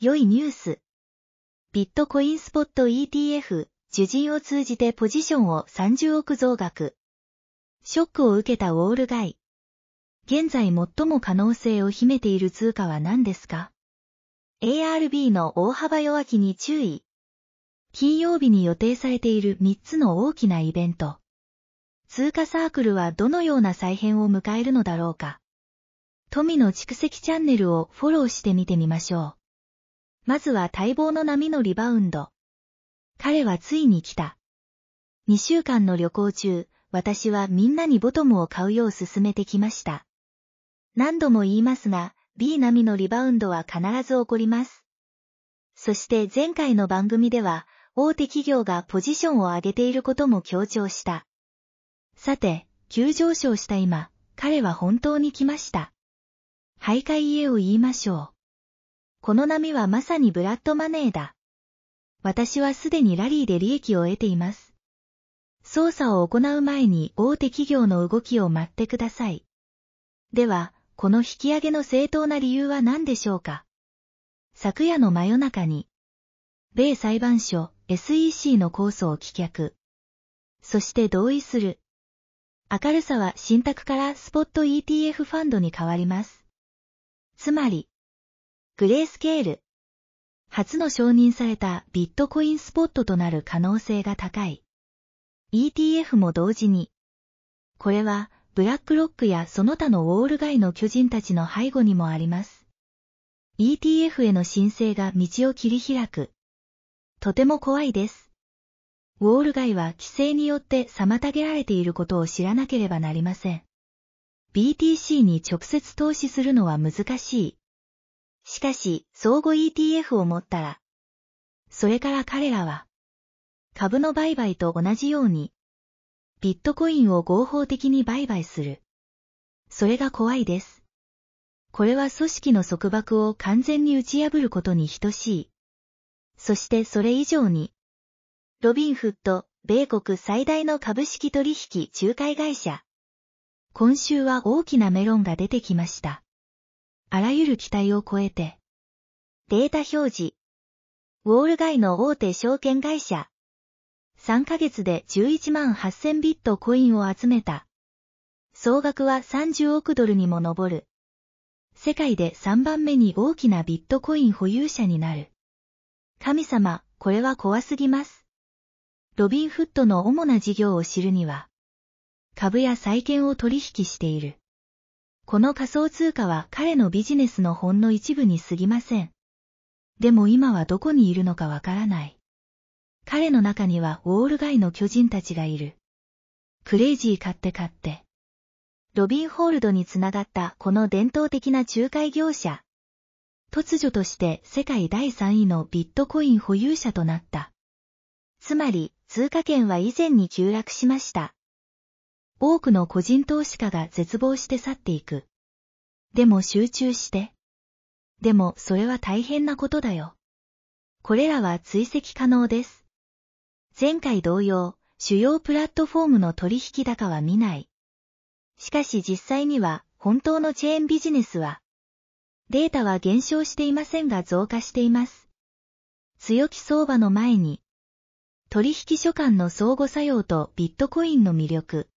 良いニュース。ビットコインスポット ETF、受人を通じてポジションを30億増額。ショックを受けたウォール街。現在最も可能性を秘めている通貨は何ですか ?ARB の大幅弱気に注意。金曜日に予定されている3つの大きなイベント。通貨サークルはどのような再編を迎えるのだろうか。富の蓄積チャンネルをフォローしてみてみましょう。まずは待望の波のリバウンド。彼はついに来た。2週間の旅行中、私はみんなにボトムを買うよう勧めてきました。何度も言いますが、B 波のリバウンドは必ず起こります。そして前回の番組では、大手企業がポジションを上げていることも強調した。さて、急上昇した今、彼は本当に来ました。徘徊家を言いましょう。この波はまさにブラッドマネーだ。私はすでにラリーで利益を得ています。操作を行う前に大手企業の動きを待ってください。では、この引き上げの正当な理由は何でしょうか昨夜の真夜中に、米裁判所 SEC の控訴を棄却。そして同意する。明るさは信託からスポット ETF ファンドに変わります。つまり、グレースケール。初の承認されたビットコインスポットとなる可能性が高い。ETF も同時に。これは、ブラックロックやその他のウォール街の巨人たちの背後にもあります。ETF への申請が道を切り開く。とても怖いです。ウォール街は規制によって妨げられていることを知らなければなりません。BTC に直接投資するのは難しい。しかし、相互 ETF を持ったら、それから彼らは、株の売買と同じように、ビットコインを合法的に売買する。それが怖いです。これは組織の束縛を完全に打ち破ることに等しい。そしてそれ以上に、ロビンフッド、米国最大の株式取引仲介会社。今週は大きなメロンが出てきました。あらゆる期待を超えて。データ表示。ウォール街の大手証券会社。3ヶ月で11万8000ビットコインを集めた。総額は30億ドルにも上る。世界で3番目に大きなビットコイン保有者になる。神様、これは怖すぎます。ロビンフットの主な事業を知るには、株や債券を取引している。この仮想通貨は彼のビジネスのほんの一部に過ぎません。でも今はどこにいるのかわからない。彼の中にはウォール街の巨人たちがいる。クレイジー買って買って。ロビンホールドにつながったこの伝統的な仲介業者。突如として世界第3位のビットコイン保有者となった。つまり、通貨券は以前に急落しました。多くの個人投資家が絶望して去っていく。でも集中して。でもそれは大変なことだよ。これらは追跡可能です。前回同様、主要プラットフォームの取引高は見ない。しかし実際には本当のチェーンビジネスは、データは減少していませんが増加しています。強気相場の前に、取引所間の相互作用とビットコインの魅力。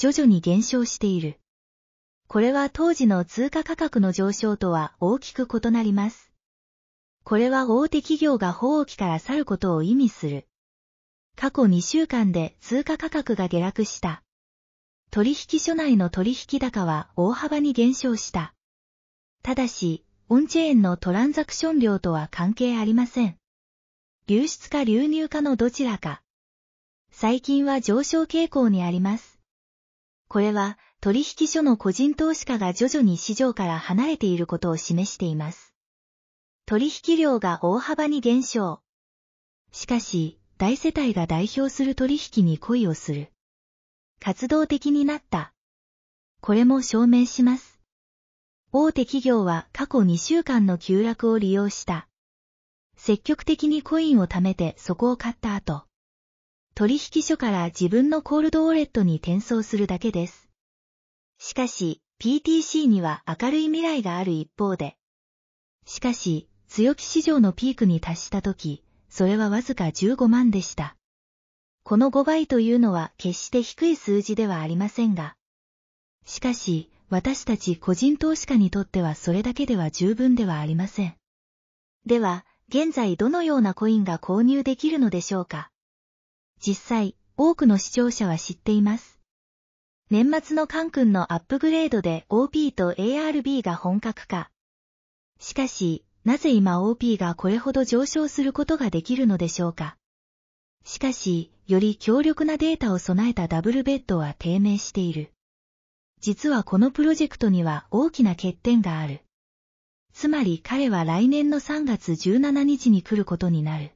徐々に減少している。これは当時の通貨価格の上昇とは大きく異なります。これは大手企業が放棄から去ることを意味する。過去2週間で通貨価格が下落した。取引所内の取引高は大幅に減少した。ただし、オンチェーンのトランザクション量とは関係ありません。流出か流入かのどちらか。最近は上昇傾向にあります。これは取引所の個人投資家が徐々に市場から離れていることを示しています。取引量が大幅に減少。しかし、大世帯が代表する取引に恋をする。活動的になった。これも証明します。大手企業は過去2週間の急落を利用した。積極的にコインを貯めてそこを買った後、取引所から自分のコールドウォレットに転送するだけです。しかし、PTC には明るい未来がある一方で、しかし、強気市場のピークに達した時、それはわずか15万でした。この5倍というのは決して低い数字ではありませんが、しかし、私たち個人投資家にとってはそれだけでは十分ではありません。では、現在どのようなコインが購入できるのでしょうか実際、多くの視聴者は知っています。年末のカン君のアップグレードで OP と ARB が本格化。しかし、なぜ今 OP がこれほど上昇することができるのでしょうか。しかし、より強力なデータを備えたダブルベッドは低迷している。実はこのプロジェクトには大きな欠点がある。つまり彼は来年の3月17日に来ることになる。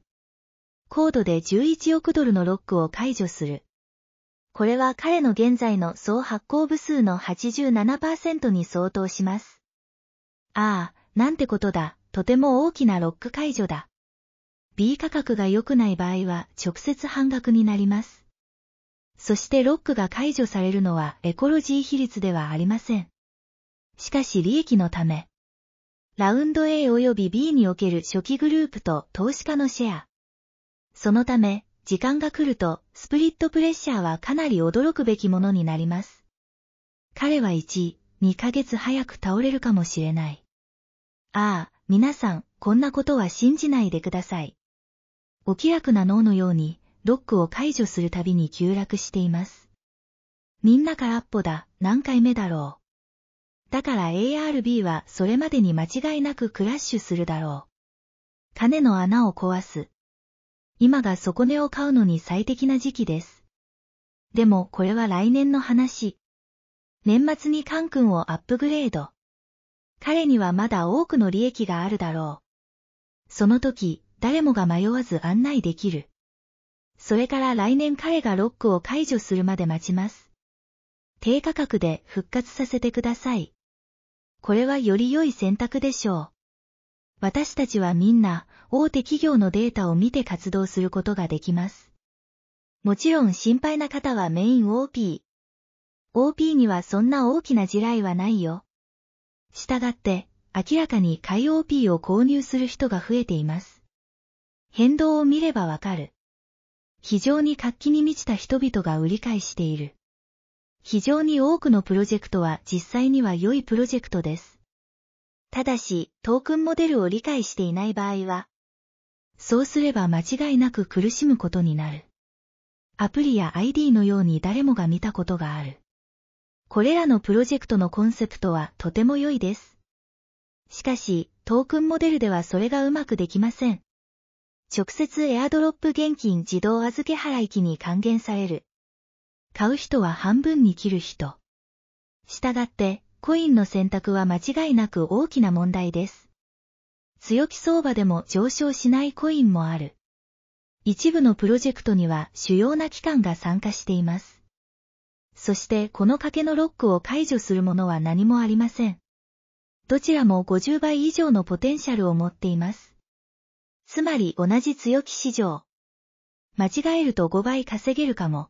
高度で11億ドルのロックを解除する。これは彼の現在の総発行部数の87%に相当します。ああ、なんてことだ、とても大きなロック解除だ。B 価格が良くない場合は直接半額になります。そしてロックが解除されるのはエコロジー比率ではありません。しかし利益のため、ラウンド A 及び B における初期グループと投資家のシェア、そのため、時間が来ると、スプリットプレッシャーはかなり驚くべきものになります。彼は1、2ヶ月早く倒れるかもしれない。ああ、皆さん、こんなことは信じないでください。お気楽な脳のように、ロックを解除するたびに急落しています。みんなからっぽだ、何回目だろう。だから ARB はそれまでに間違いなくクラッシュするだろう。金の穴を壊す、今が底値を買うのに最適な時期です。でもこれは来年の話。年末にカン君をアップグレード。彼にはまだ多くの利益があるだろう。その時、誰もが迷わず案内できる。それから来年彼がロックを解除するまで待ちます。低価格で復活させてください。これはより良い選択でしょう。私たちはみんな、大手企業のデータを見て活動することができます。もちろん心配な方はメイン OP。OP にはそんな大きな地雷はないよ。したがって、明らかに海 OP を購入する人が増えています。変動を見ればわかる。非常に活気に満ちた人々が売り買いしている。非常に多くのプロジェクトは実際には良いプロジェクトです。ただし、トークンモデルを理解していない場合は、そうすれば間違いなく苦しむことになる。アプリや ID のように誰もが見たことがある。これらのプロジェクトのコンセプトはとても良いです。しかし、トークンモデルではそれがうまくできません。直接エアドロップ現金自動預け払い機に還元される。買う人は半分に切る人。したがって、コインの選択は間違いなく大きな問題です。強気相場でも上昇しないコインもある。一部のプロジェクトには主要な機関が参加しています。そしてこの賭けのロックを解除するものは何もありません。どちらも50倍以上のポテンシャルを持っています。つまり同じ強気市場。間違えると5倍稼げるかも。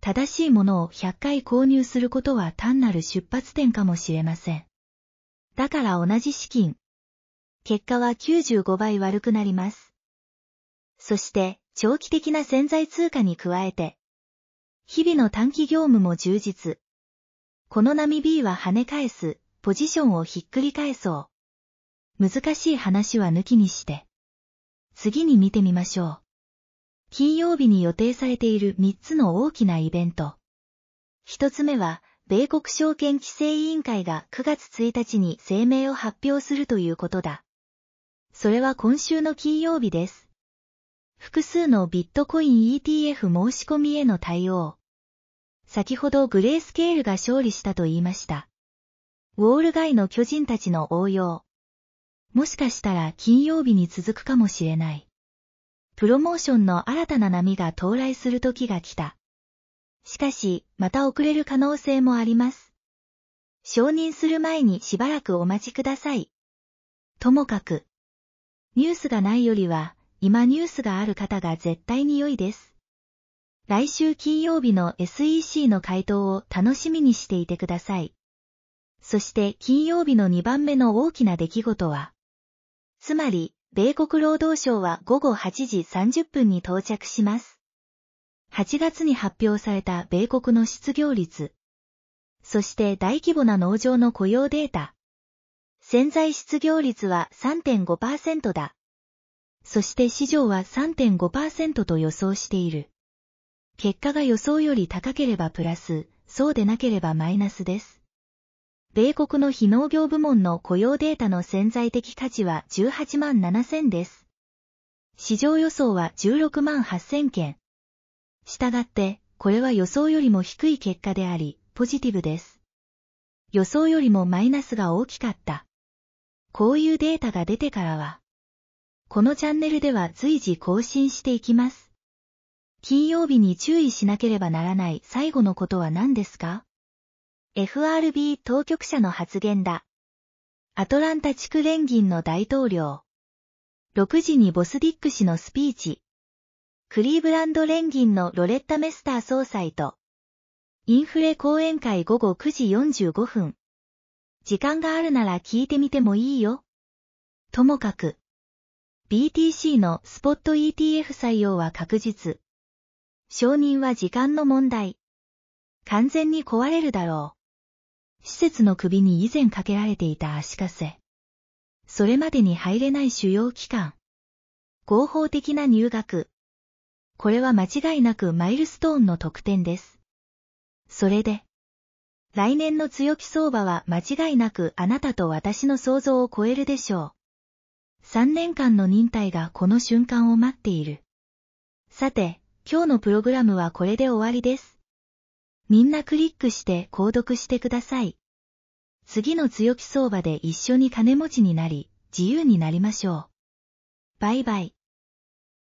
正しいものを100回購入することは単なる出発点かもしれません。だから同じ資金、結果は95倍悪くなります。そして、長期的な潜在通貨に加えて、日々の短期業務も充実。この波 B は跳ね返す、ポジションをひっくり返そう。難しい話は抜きにして。次に見てみましょう。金曜日に予定されている3つの大きなイベント。1つ目は、米国証券規制委員会が9月1日に声明を発表するということだ。それは今週の金曜日です。複数のビットコイン ETF 申し込みへの対応。先ほどグレースケールが勝利したと言いました。ウォール街の巨人たちの応用。もしかしたら金曜日に続くかもしれない。プロモーションの新たな波が到来する時が来た。しかし、また遅れる可能性もあります。承認する前にしばらくお待ちください。ともかく。ニュースがないよりは、今ニュースがある方が絶対に良いです。来週金曜日の SEC の回答を楽しみにしていてください。そして金曜日の2番目の大きな出来事は、つまり、米国労働省は午後8時30分に到着します。8月に発表された米国の失業率、そして大規模な農場の雇用データ、潜在失業率は3.5%だ。そして市場は3.5%と予想している。結果が予想より高ければプラス、そうでなければマイナスです。米国の非農業部門の雇用データの潜在的価値は18万7000です。市場予想は16万8000件。したがって、これは予想よりも低い結果であり、ポジティブです。予想よりもマイナスが大きかった。こういうデータが出てからは、このチャンネルでは随時更新していきます。金曜日に注意しなければならない最後のことは何ですか ?FRB 当局者の発言だ。アトランタ地区連銀の大統領。6時にボスディック氏のスピーチ。クリーブランド連銀のロレッタ・メスター総裁と、インフレ講演会午後9時45分。時間があるなら聞いてみてもいいよ。ともかく、BTC のスポット ETF 採用は確実。承認は時間の問題。完全に壊れるだろう。施設の首に以前かけられていた足かせ。それまでに入れない主要機関。合法的な入学。これは間違いなくマイルストーンの特典です。それで、来年の強気相場は間違いなくあなたと私の想像を超えるでしょう。3年間の忍耐がこの瞬間を待っている。さて、今日のプログラムはこれで終わりです。みんなクリックして購読してください。次の強気相場で一緒に金持ちになり、自由になりましょう。バイバイ。